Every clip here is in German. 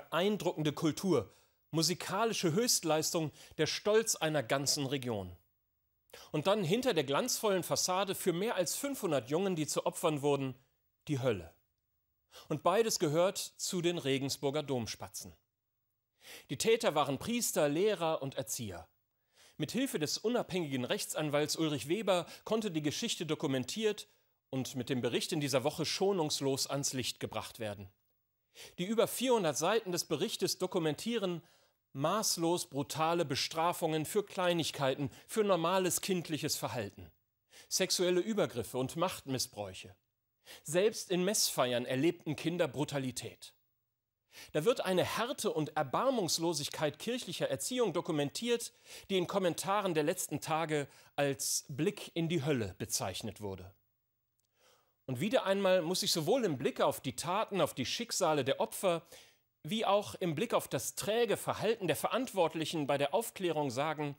beeindruckende Kultur, musikalische Höchstleistung, der Stolz einer ganzen Region. Und dann hinter der glanzvollen Fassade für mehr als 500 Jungen, die zu Opfern wurden, die Hölle. Und beides gehört zu den Regensburger Domspatzen. Die Täter waren Priester, Lehrer und Erzieher. Mit Hilfe des unabhängigen Rechtsanwalts Ulrich Weber konnte die Geschichte dokumentiert und mit dem Bericht in dieser Woche schonungslos ans Licht gebracht werden. Die über 400 Seiten des Berichtes dokumentieren maßlos brutale Bestrafungen für Kleinigkeiten, für normales kindliches Verhalten, sexuelle Übergriffe und Machtmissbräuche. Selbst in Messfeiern erlebten Kinder Brutalität. Da wird eine Härte und Erbarmungslosigkeit kirchlicher Erziehung dokumentiert, die in Kommentaren der letzten Tage als Blick in die Hölle bezeichnet wurde. Und wieder einmal muss ich sowohl im Blick auf die Taten, auf die Schicksale der Opfer, wie auch im Blick auf das träge Verhalten der Verantwortlichen bei der Aufklärung sagen,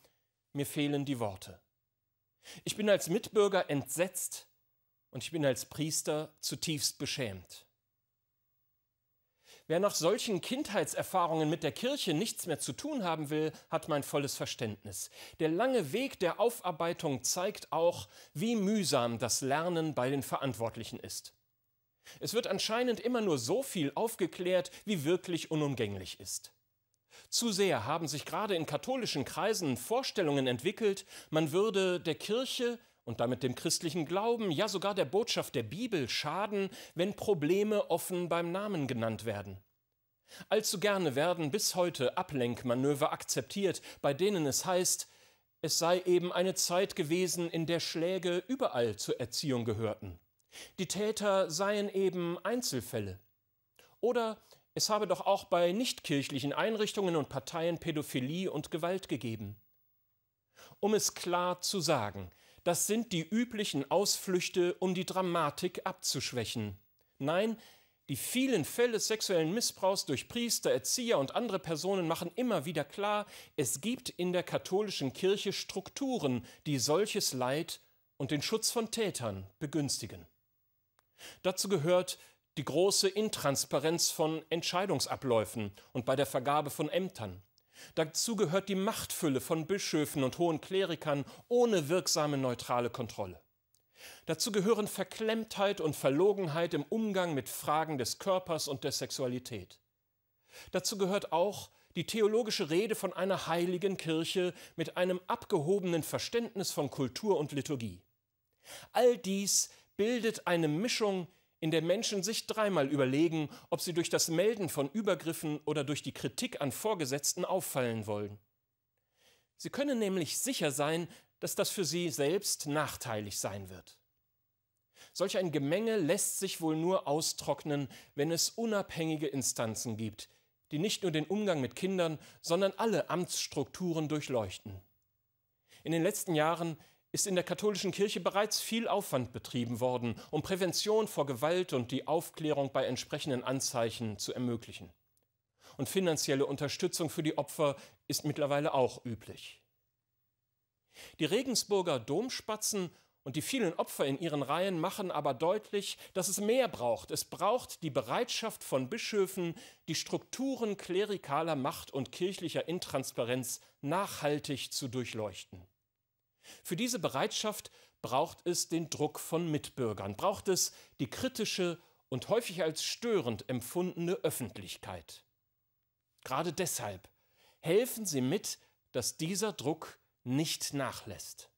mir fehlen die Worte. Ich bin als Mitbürger entsetzt und ich bin als Priester zutiefst beschämt. Wer nach solchen Kindheitserfahrungen mit der Kirche nichts mehr zu tun haben will, hat mein volles Verständnis. Der lange Weg der Aufarbeitung zeigt auch, wie mühsam das Lernen bei den Verantwortlichen ist. Es wird anscheinend immer nur so viel aufgeklärt, wie wirklich unumgänglich ist. Zu sehr haben sich gerade in katholischen Kreisen Vorstellungen entwickelt, man würde der Kirche und damit dem christlichen Glauben, ja sogar der Botschaft der Bibel schaden, wenn Probleme offen beim Namen genannt werden. Allzu gerne werden bis heute Ablenkmanöver akzeptiert, bei denen es heißt, es sei eben eine Zeit gewesen, in der Schläge überall zur Erziehung gehörten. Die Täter seien eben Einzelfälle. Oder es habe doch auch bei nichtkirchlichen Einrichtungen und Parteien Pädophilie und Gewalt gegeben. Um es klar zu sagen, das sind die üblichen Ausflüchte, um die Dramatik abzuschwächen. Nein, die vielen Fälle sexuellen Missbrauchs durch Priester, Erzieher und andere Personen machen immer wieder klar, es gibt in der katholischen Kirche Strukturen, die solches Leid und den Schutz von Tätern begünstigen. Dazu gehört die große Intransparenz von Entscheidungsabläufen und bei der Vergabe von Ämtern, Dazu gehört die Machtfülle von Bischöfen und hohen Klerikern ohne wirksame neutrale Kontrolle. Dazu gehören Verklemmtheit und Verlogenheit im Umgang mit Fragen des Körpers und der Sexualität. Dazu gehört auch die theologische Rede von einer heiligen Kirche mit einem abgehobenen Verständnis von Kultur und Liturgie. All dies bildet eine Mischung, in der Menschen sich dreimal überlegen, ob sie durch das Melden von Übergriffen oder durch die Kritik an Vorgesetzten auffallen wollen. Sie können nämlich sicher sein, dass das für sie selbst nachteilig sein wird. Solch ein Gemenge lässt sich wohl nur austrocknen, wenn es unabhängige Instanzen gibt, die nicht nur den Umgang mit Kindern, sondern alle Amtsstrukturen durchleuchten. In den letzten Jahren ist in der katholischen Kirche bereits viel Aufwand betrieben worden, um Prävention vor Gewalt und die Aufklärung bei entsprechenden Anzeichen zu ermöglichen. Und finanzielle Unterstützung für die Opfer ist mittlerweile auch üblich. Die Regensburger Domspatzen und die vielen Opfer in ihren Reihen machen aber deutlich, dass es mehr braucht. Es braucht die Bereitschaft von Bischöfen, die Strukturen klerikaler Macht und kirchlicher Intransparenz nachhaltig zu durchleuchten. Für diese Bereitschaft braucht es den Druck von Mitbürgern, braucht es die kritische und häufig als störend empfundene Öffentlichkeit. Gerade deshalb helfen Sie mit, dass dieser Druck nicht nachlässt.